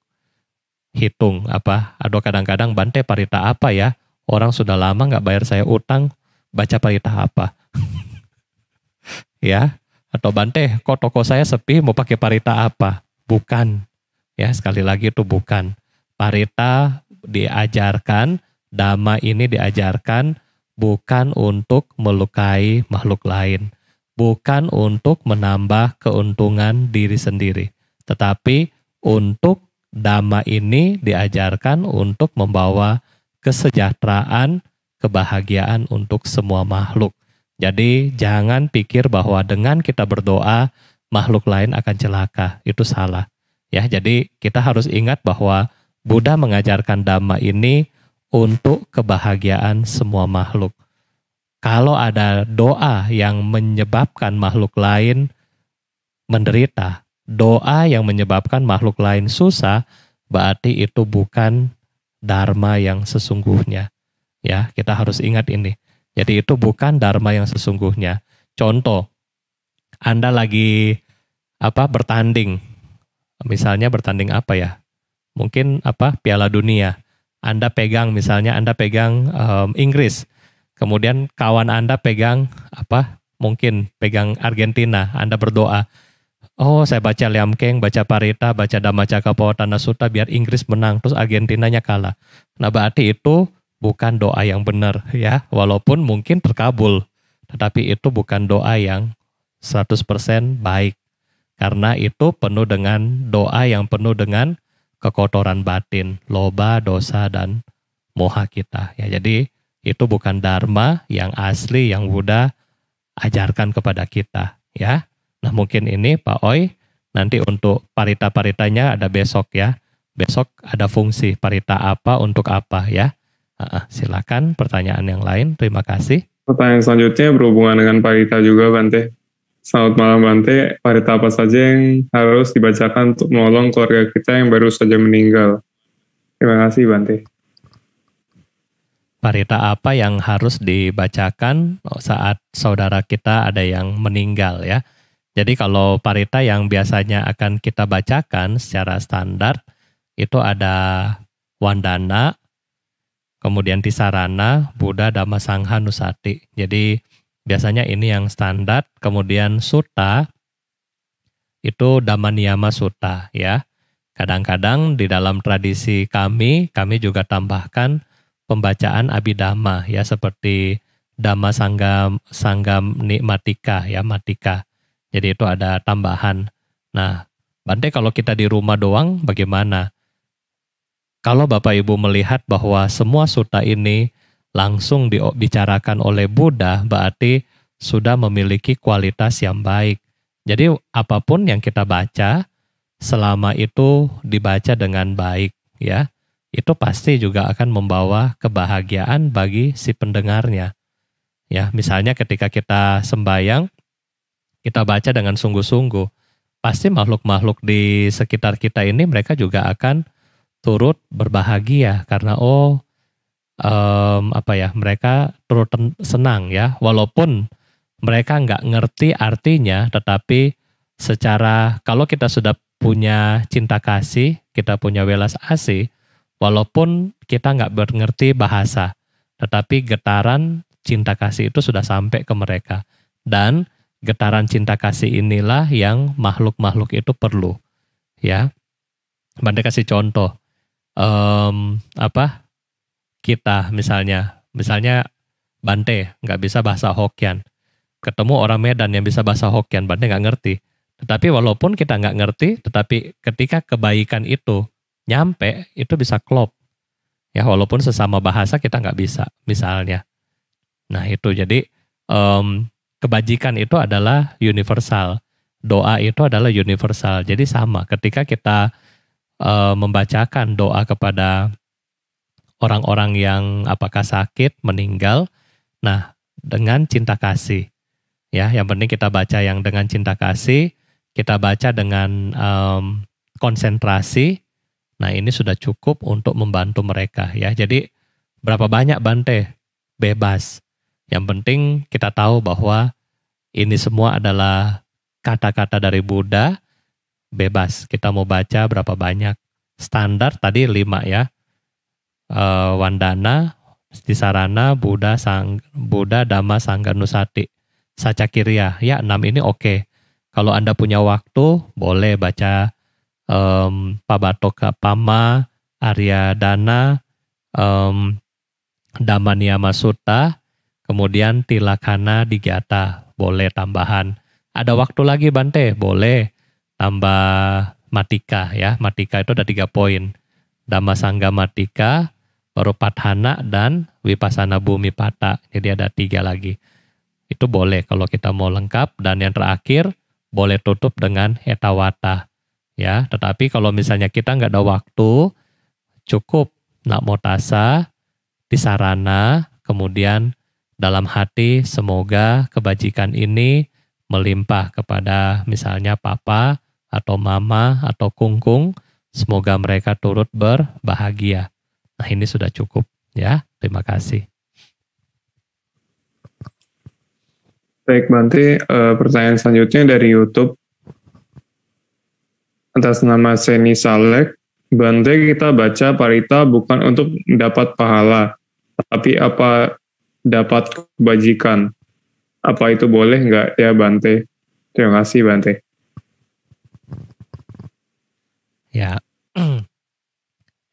hitung apa. Aduh kadang-kadang bante parita apa ya? Orang sudah lama nggak bayar saya utang, baca parita apa? ya, atau Bante, kok toko saya sepi mau pakai parita apa? Bukan. Ya, sekali lagi itu bukan. Parita diajarkan, dhamma ini diajarkan bukan untuk melukai makhluk lain, bukan untuk menambah keuntungan diri sendiri, tetapi untuk dhamma ini diajarkan untuk membawa kesejahteraan, kebahagiaan untuk semua makhluk. Jadi jangan pikir bahwa dengan kita berdoa makhluk lain akan celaka. Itu salah. Ya, jadi kita harus ingat bahwa Buddha mengajarkan dhamma ini untuk kebahagiaan semua makhluk. Kalau ada doa yang menyebabkan makhluk lain menderita, doa yang menyebabkan makhluk lain susah, berarti itu bukan dharma yang sesungguhnya. Ya, kita harus ingat ini. Jadi itu bukan dharma yang sesungguhnya. Contoh, Anda lagi apa bertanding misalnya bertanding apa ya? Mungkin apa Piala Dunia. Anda pegang misalnya Anda pegang um, Inggris, kemudian kawan Anda pegang apa? Mungkin pegang Argentina. Anda berdoa. Oh, saya baca Liam Keng, baca Parita, baca Damacaka Tanah Suta biar Inggris menang, terus Argentinanya kalah. Nah, berarti itu bukan doa yang benar ya, walaupun mungkin terkabul, tetapi itu bukan doa yang 100% baik. Karena itu penuh dengan doa yang penuh dengan kekotoran batin, loba, dosa, dan moha kita. Ya, jadi itu bukan dharma yang asli yang Buddha ajarkan kepada kita. Ya, nah mungkin ini Pak Oi nanti untuk parita-paritanya ada besok ya. Besok ada fungsi parita apa untuk apa ya. Uh, silakan pertanyaan yang lain. Terima kasih. Pertanyaan selanjutnya berhubungan dengan parita juga Bante. Selamat malam Bante, berita apa saja yang harus dibacakan untuk menolong keluarga kita yang baru saja meninggal? Terima kasih Bante. Berita apa yang harus dibacakan saat saudara kita ada yang meninggal ya? Jadi kalau parita yang biasanya akan kita bacakan secara standar itu ada Wandana, kemudian Tisarana, Buddha Sangha, Nusati. Jadi Biasanya ini yang standar. Kemudian suta itu damaniyama suta, ya. Kadang-kadang di dalam tradisi kami, kami juga tambahkan pembacaan abidama ya seperti Dhamma Sangga Sanggam Nikmatika ya Matika. Jadi itu ada tambahan. Nah, Bante kalau kita di rumah doang bagaimana? Kalau Bapak Ibu melihat bahwa semua suta ini langsung dibicarakan oleh Buddha berarti sudah memiliki kualitas yang baik. Jadi apapun yang kita baca selama itu dibaca dengan baik ya, itu pasti juga akan membawa kebahagiaan bagi si pendengarnya. Ya, misalnya ketika kita sembayang kita baca dengan sungguh-sungguh, pasti makhluk-makhluk di sekitar kita ini mereka juga akan turut berbahagia karena oh um, apa ya mereka turut senang ya walaupun mereka nggak ngerti artinya tetapi secara kalau kita sudah punya cinta kasih kita punya welas asih walaupun kita nggak mengerti bahasa tetapi getaran cinta kasih itu sudah sampai ke mereka dan getaran cinta kasih inilah yang makhluk-makhluk itu perlu ya Banda kasih contoh um, apa kita misalnya, misalnya Bante nggak bisa bahasa Hokian, ketemu orang Medan yang bisa bahasa Hokian, Bante nggak ngerti. Tetapi walaupun kita nggak ngerti, tetapi ketika kebaikan itu nyampe, itu bisa klop. Ya walaupun sesama bahasa kita nggak bisa, misalnya. Nah itu jadi um, kebajikan itu adalah universal, doa itu adalah universal. Jadi sama. Ketika kita uh, membacakan doa kepada orang-orang yang apakah sakit, meninggal. Nah, dengan cinta kasih. Ya, yang penting kita baca yang dengan cinta kasih, kita baca dengan um, konsentrasi. Nah, ini sudah cukup untuk membantu mereka ya. Jadi berapa banyak bante bebas. Yang penting kita tahu bahwa ini semua adalah kata-kata dari Buddha bebas. Kita mau baca berapa banyak standar tadi lima ya uh, Wandana, Stisarana, Buddha, Sang, Buddha, Dhamma, Sangga, Nusati, Sacakirya. Ya, enam ini oke. Okay. Kalau Anda punya waktu, boleh baca um, Pabatoka Pama, Arya Dana, um, Dhammaniyama Sutta, kemudian Tilakana Digata, boleh tambahan. Ada waktu lagi Bante, boleh tambah Matika ya. Matika itu ada tiga poin. Dhamma Sangga Matika, Parupathana dan Vipassana Bumi Pata. Jadi ada tiga lagi. Itu boleh kalau kita mau lengkap. Dan yang terakhir, boleh tutup dengan etawata. Ya, tetapi kalau misalnya kita nggak ada waktu, cukup nak di sarana, kemudian dalam hati semoga kebajikan ini melimpah kepada misalnya papa atau mama atau kungkung. Semoga mereka turut berbahagia. Nah, ini sudah cukup ya. Terima kasih. Baik, Bante. E, eh, pertanyaan selanjutnya dari YouTube. Atas nama Seni Salek, Bante kita baca parita bukan untuk dapat pahala, tapi apa dapat kebajikan. Apa itu boleh nggak ya Bante? Terima kasih Bante. Ya,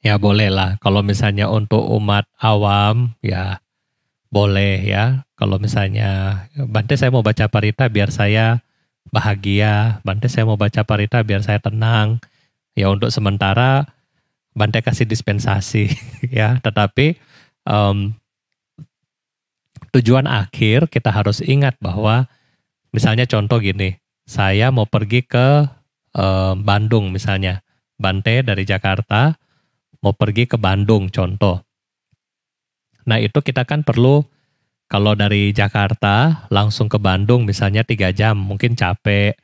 ya boleh lah. Kalau misalnya untuk umat awam ya boleh ya. Kalau misalnya Bante saya mau baca parita biar saya bahagia. Bante saya mau baca parita biar saya tenang. Ya untuk sementara Bante kasih dispensasi ya. Tetapi um, tujuan akhir kita harus ingat bahwa misalnya contoh gini, saya mau pergi ke um, Bandung misalnya. Bante dari Jakarta mau pergi ke Bandung contoh. Nah itu kita kan perlu kalau dari Jakarta langsung ke Bandung misalnya tiga jam mungkin capek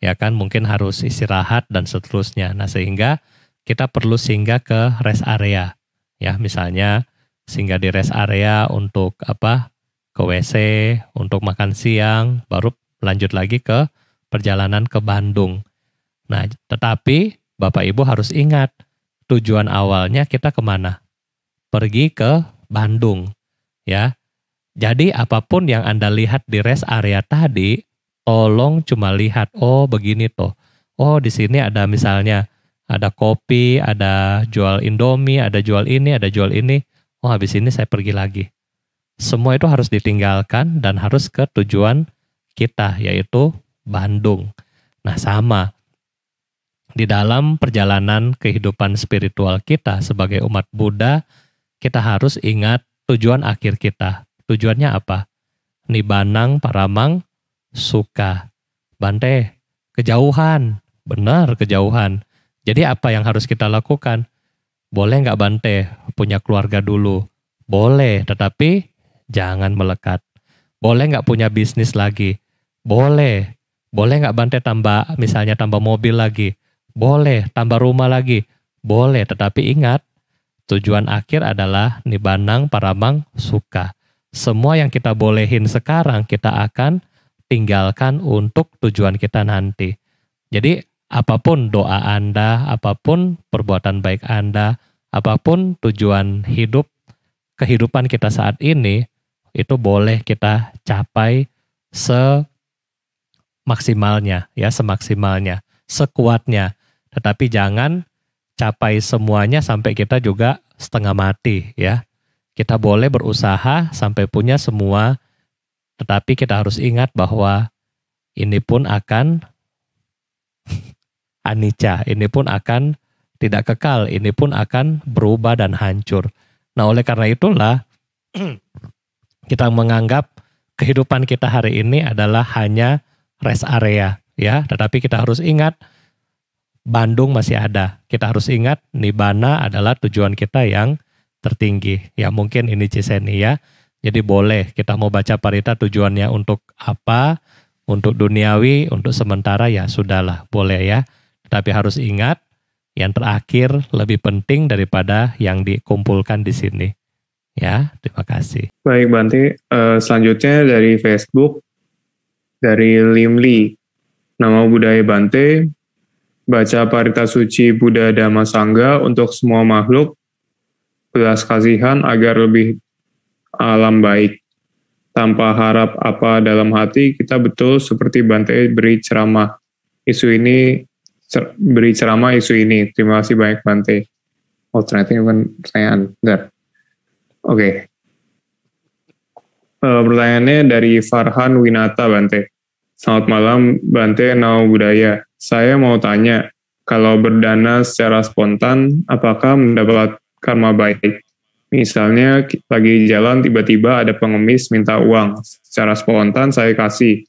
ya kan mungkin harus istirahat dan seterusnya. Nah sehingga kita perlu singgah ke rest area ya misalnya singgah di rest area untuk apa ke WC untuk makan siang baru lanjut lagi ke perjalanan ke Bandung. Nah tetapi Bapak Ibu harus ingat tujuan awalnya kita kemana? Pergi ke Bandung, ya. Jadi apapun yang Anda lihat di rest area tadi, tolong cuma lihat, oh begini tuh. Oh di sini ada misalnya ada kopi, ada jual Indomie, ada jual ini, ada jual ini. Oh habis ini saya pergi lagi. Semua itu harus ditinggalkan dan harus ke tujuan kita yaitu Bandung. Nah sama, di dalam perjalanan kehidupan spiritual kita sebagai umat Buddha, kita harus ingat tujuan akhir kita. Tujuannya apa? Nibanang paramang suka. Bante, kejauhan. Benar, kejauhan. Jadi apa yang harus kita lakukan? Boleh nggak Bante punya keluarga dulu? Boleh, tetapi jangan melekat. Boleh nggak punya bisnis lagi? Boleh. Boleh nggak Bante tambah, misalnya tambah mobil lagi? Boleh, tambah rumah lagi. Boleh, tetapi ingat, tujuan akhir adalah nibanang paramang suka. Semua yang kita bolehin sekarang kita akan tinggalkan untuk tujuan kita nanti. Jadi apapun doa Anda, apapun perbuatan baik Anda, apapun tujuan hidup, kehidupan kita saat ini, itu boleh kita capai semaksimalnya, ya semaksimalnya, sekuatnya. Tetapi jangan capai semuanya sampai kita juga setengah mati ya. Kita boleh berusaha sampai punya semua tetapi kita harus ingat bahwa ini pun akan anicca, ini pun akan tidak kekal, ini pun akan berubah dan hancur. Nah, oleh karena itulah kita menganggap kehidupan kita hari ini adalah hanya rest area ya, tetapi kita harus ingat Bandung masih ada. Kita harus ingat Nibana adalah tujuan kita yang tertinggi. Ya mungkin ini Ciseni ya. Jadi boleh kita mau baca parita tujuannya untuk apa, untuk duniawi, untuk sementara ya sudahlah, boleh ya. Tapi harus ingat yang terakhir lebih penting daripada yang dikumpulkan di sini. Ya, terima kasih. Baik, Banti. Uh, eh, selanjutnya dari Facebook, dari Limli. Nama budaya Bante, baca parita suci Buddha Dhamma Sangga untuk semua makhluk, belas kasihan agar lebih alam baik. Tanpa harap apa dalam hati, kita betul seperti Bante beri ceramah. Isu ini, cer beri ceramah isu ini. Terima kasih banyak Bante. Oh ternyata ini bukan pertanyaan. Oke. Okay. Uh, eh, pertanyaannya dari Farhan Winata Bante. Selamat malam Bante Nau Budaya. Saya mau tanya, kalau berdana secara spontan, apakah mendapat karma baik? Misalnya lagi jalan tiba-tiba ada pengemis minta uang, secara spontan saya kasih.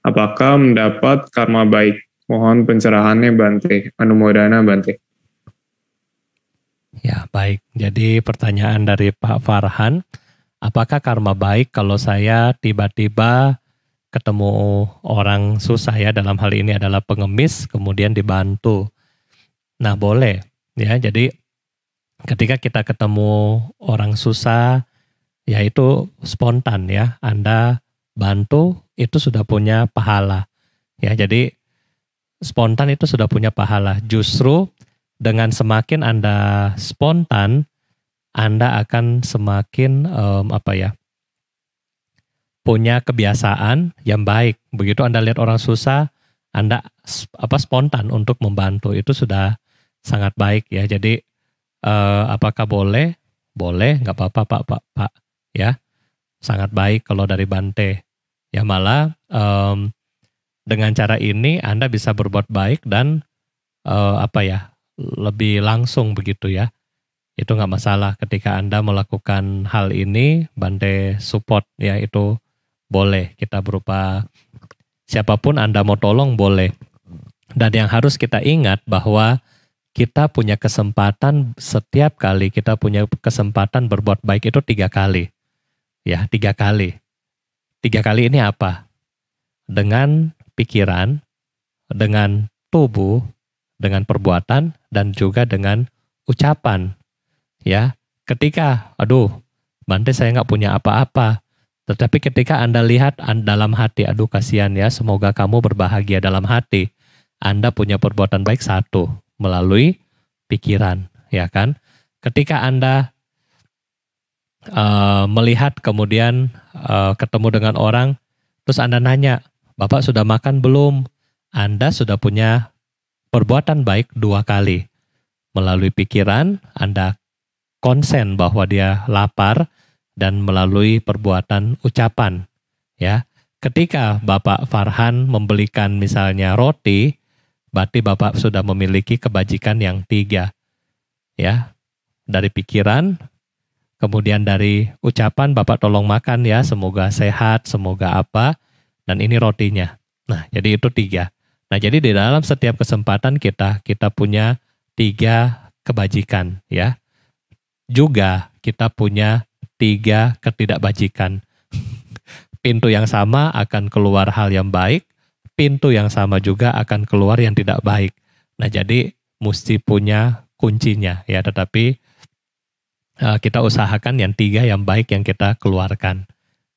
Apakah mendapat karma baik? Mohon pencerahannya Bante, Anumodana Bante. Ya baik, jadi pertanyaan dari Pak Farhan, apakah karma baik kalau saya tiba-tiba ketemu orang susah ya dalam hal ini adalah pengemis kemudian dibantu. Nah, boleh ya. Jadi ketika kita ketemu orang susah yaitu spontan ya, Anda bantu itu sudah punya pahala. Ya, jadi spontan itu sudah punya pahala. Justru dengan semakin Anda spontan, Anda akan semakin um, apa ya? punya kebiasaan yang baik. Begitu Anda lihat orang susah, Anda apa spontan untuk membantu itu sudah sangat baik ya. Jadi eh, apakah boleh? Boleh, nggak apa-apa Pak Pak Pak ya. Sangat baik kalau dari Bante. Ya malah eh, dengan cara ini Anda bisa berbuat baik dan eh, apa ya? lebih langsung begitu ya. Itu nggak masalah ketika Anda melakukan hal ini, Bante support ya itu boleh kita berupa siapapun Anda mau tolong boleh. Dan yang harus kita ingat bahwa kita punya kesempatan setiap kali kita punya kesempatan berbuat baik itu tiga kali. Ya, tiga kali. Tiga kali ini apa? Dengan pikiran, dengan tubuh, dengan perbuatan, dan juga dengan ucapan. Ya, ketika, aduh, Bante saya nggak punya apa-apa, tetapi ketika Anda lihat dalam hati, aduh kasihan ya, semoga kamu berbahagia dalam hati. Anda punya perbuatan baik satu, melalui pikiran, ya kan? Ketika Anda uh, melihat kemudian uh, ketemu dengan orang, terus Anda nanya, Bapak sudah makan belum? Anda sudah punya perbuatan baik dua kali. Melalui pikiran, Anda konsen bahwa dia lapar, dan melalui perbuatan ucapan ya ketika Bapak Farhan membelikan misalnya roti berarti Bapak sudah memiliki kebajikan yang tiga ya dari pikiran kemudian dari ucapan Bapak tolong makan ya semoga sehat semoga apa dan ini rotinya nah jadi itu tiga nah jadi di dalam setiap kesempatan kita kita punya tiga kebajikan ya juga kita punya tiga ketidakbajikan. Pintu yang sama akan keluar hal yang baik, pintu yang sama juga akan keluar yang tidak baik. Nah, jadi mesti punya kuncinya ya, tetapi eh, kita usahakan yang tiga yang baik yang kita keluarkan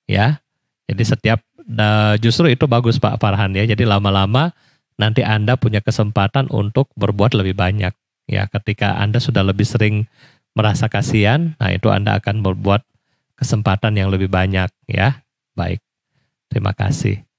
ya. Jadi setiap eh, justru itu bagus Pak Farhan ya. Jadi lama-lama nanti Anda punya kesempatan untuk berbuat lebih banyak ya. Ketika Anda sudah lebih sering merasa kasihan, nah itu Anda akan berbuat kesempatan yang lebih banyak ya. Baik. Terima kasih.